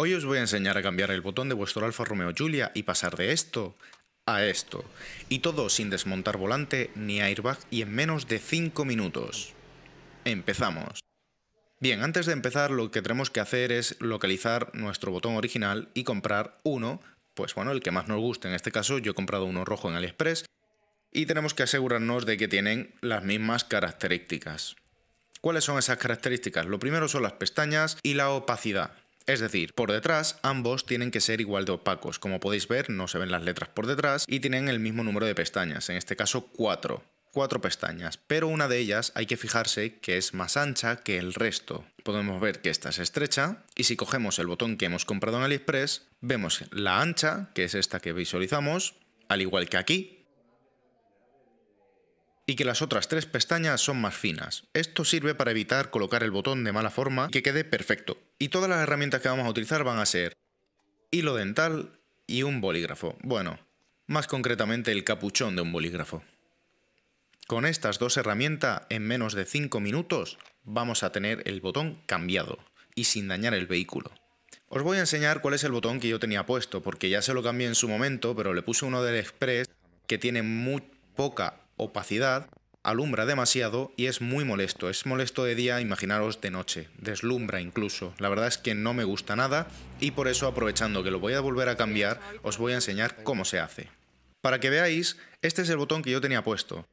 Hoy os voy a enseñar a cambiar el botón de vuestro Alfa Romeo Giulia y pasar de esto a esto. Y todo sin desmontar volante ni airbag y en menos de 5 minutos. Empezamos. Bien, antes de empezar lo que tenemos que hacer es localizar nuestro botón original y comprar uno, pues bueno, el que más nos guste. En este caso yo he comprado uno rojo en AliExpress y tenemos que asegurarnos de que tienen las mismas características. ¿Cuáles son esas características? Lo primero son las pestañas y la opacidad. Es decir, por detrás ambos tienen que ser igual de opacos. Como podéis ver, no se ven las letras por detrás y tienen el mismo número de pestañas, en este caso cuatro. cuatro pestañas, pero una de ellas hay que fijarse que es más ancha que el resto. Podemos ver que esta es estrecha y si cogemos el botón que hemos comprado en AliExpress, vemos la ancha, que es esta que visualizamos, al igual que aquí, y que las otras tres pestañas son más finas. Esto sirve para evitar colocar el botón de mala forma que quede perfecto. Y todas las herramientas que vamos a utilizar van a ser hilo dental y un bolígrafo. Bueno, más concretamente el capuchón de un bolígrafo. Con estas dos herramientas, en menos de 5 minutos, vamos a tener el botón cambiado y sin dañar el vehículo. Os voy a enseñar cuál es el botón que yo tenía puesto, porque ya se lo cambié en su momento, pero le puse uno del Express que tiene muy poca opacidad, alumbra demasiado y es muy molesto. Es molesto de día, imaginaros de noche, deslumbra incluso. La verdad es que no me gusta nada y por eso aprovechando que lo voy a volver a cambiar, os voy a enseñar cómo se hace. Para que veáis, este es el botón que yo tenía puesto.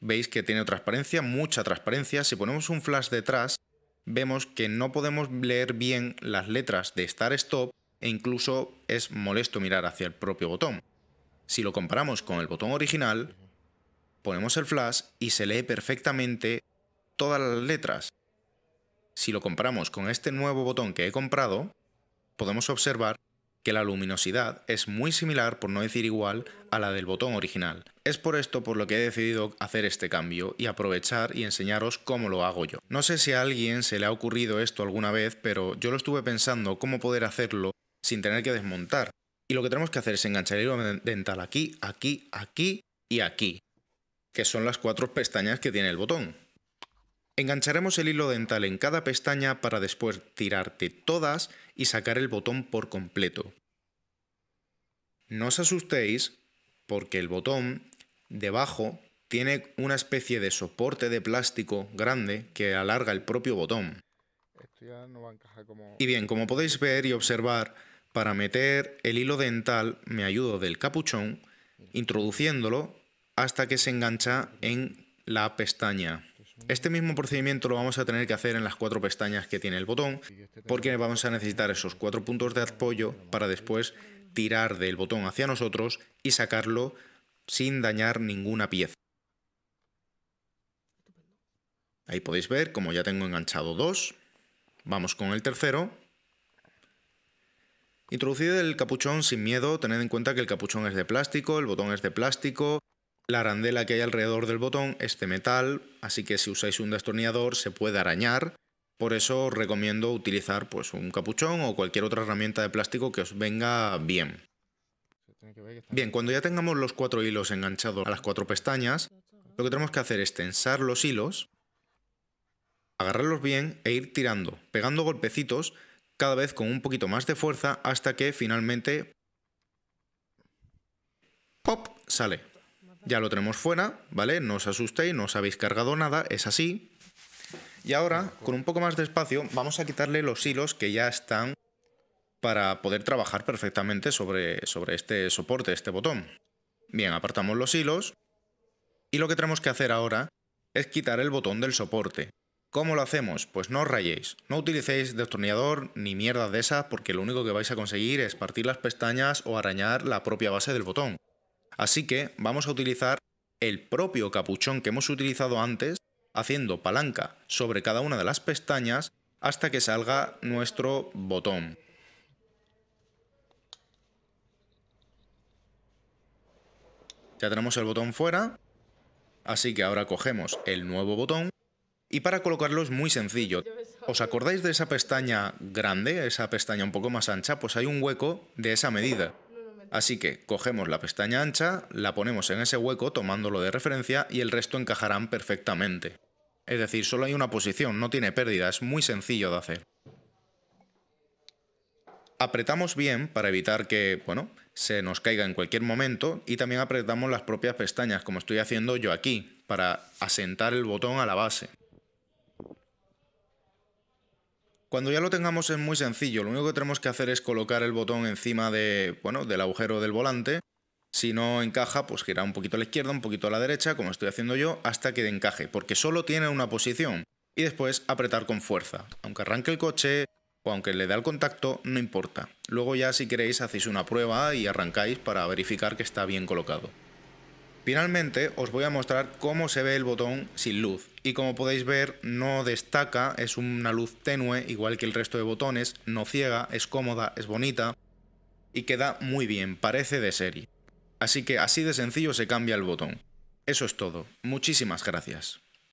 Veis que tiene transparencia, mucha transparencia. Si ponemos un flash detrás, vemos que no podemos leer bien las letras de Star Stop e incluso es molesto mirar hacia el propio botón. Si lo comparamos con el botón original, ponemos el flash y se lee perfectamente todas las letras. Si lo comparamos con este nuevo botón que he comprado, podemos observar que la luminosidad es muy similar, por no decir igual, a la del botón original. Es por esto por lo que he decidido hacer este cambio y aprovechar y enseñaros cómo lo hago yo. No sé si a alguien se le ha ocurrido esto alguna vez, pero yo lo estuve pensando cómo poder hacerlo sin tener que desmontar. Y lo que tenemos que hacer es enganchar el hilo dental aquí, aquí, aquí y aquí que son las cuatro pestañas que tiene el botón. Engancharemos el hilo dental en cada pestaña para después tirarte todas y sacar el botón por completo. No os asustéis porque el botón debajo tiene una especie de soporte de plástico grande que alarga el propio botón. Y bien, como podéis ver y observar, para meter el hilo dental me ayudo del capuchón, introduciéndolo hasta que se engancha en la pestaña. Este mismo procedimiento lo vamos a tener que hacer en las cuatro pestañas que tiene el botón, porque vamos a necesitar esos cuatro puntos de apoyo para después tirar del botón hacia nosotros y sacarlo sin dañar ninguna pieza. Ahí podéis ver, como ya tengo enganchado dos, vamos con el tercero. Introducid el capuchón sin miedo, tened en cuenta que el capuchón es de plástico, el botón es de plástico, la arandela que hay alrededor del botón es de metal, así que si usáis un destornillador se puede arañar. Por eso os recomiendo utilizar pues, un capuchón o cualquier otra herramienta de plástico que os venga bien. Bien, cuando ya tengamos los cuatro hilos enganchados a las cuatro pestañas, lo que tenemos que hacer es tensar los hilos, agarrarlos bien e ir tirando, pegando golpecitos cada vez con un poquito más de fuerza hasta que finalmente... ¡Pop! Sale. Ya lo tenemos fuera, ¿vale? No os asustéis, no os habéis cargado nada, es así. Y ahora, con un poco más de espacio, vamos a quitarle los hilos que ya están para poder trabajar perfectamente sobre, sobre este soporte, este botón. Bien, apartamos los hilos y lo que tenemos que hacer ahora es quitar el botón del soporte. ¿Cómo lo hacemos? Pues no os rayéis, no utilicéis destornillador ni mierda de esas porque lo único que vais a conseguir es partir las pestañas o arañar la propia base del botón. Así que vamos a utilizar el propio capuchón que hemos utilizado antes, haciendo palanca sobre cada una de las pestañas hasta que salga nuestro botón. Ya tenemos el botón fuera, así que ahora cogemos el nuevo botón y para colocarlo es muy sencillo. ¿Os acordáis de esa pestaña grande, esa pestaña un poco más ancha? Pues hay un hueco de esa medida. Así que cogemos la pestaña ancha, la ponemos en ese hueco tomándolo de referencia y el resto encajarán perfectamente. Es decir, solo hay una posición, no tiene pérdida, es muy sencillo de hacer. Apretamos bien para evitar que, bueno, se nos caiga en cualquier momento y también apretamos las propias pestañas, como estoy haciendo yo aquí, para asentar el botón a la base. Cuando ya lo tengamos es muy sencillo, lo único que tenemos que hacer es colocar el botón encima de, bueno, del agujero del volante. Si no encaja, pues girar un poquito a la izquierda, un poquito a la derecha, como estoy haciendo yo, hasta que encaje, porque solo tiene una posición. Y después apretar con fuerza. Aunque arranque el coche o aunque le dé al contacto, no importa. Luego ya si queréis hacéis una prueba y arrancáis para verificar que está bien colocado. Finalmente os voy a mostrar cómo se ve el botón sin luz y como podéis ver no destaca, es una luz tenue igual que el resto de botones, no ciega, es cómoda, es bonita y queda muy bien, parece de serie. Así que así de sencillo se cambia el botón. Eso es todo, muchísimas gracias.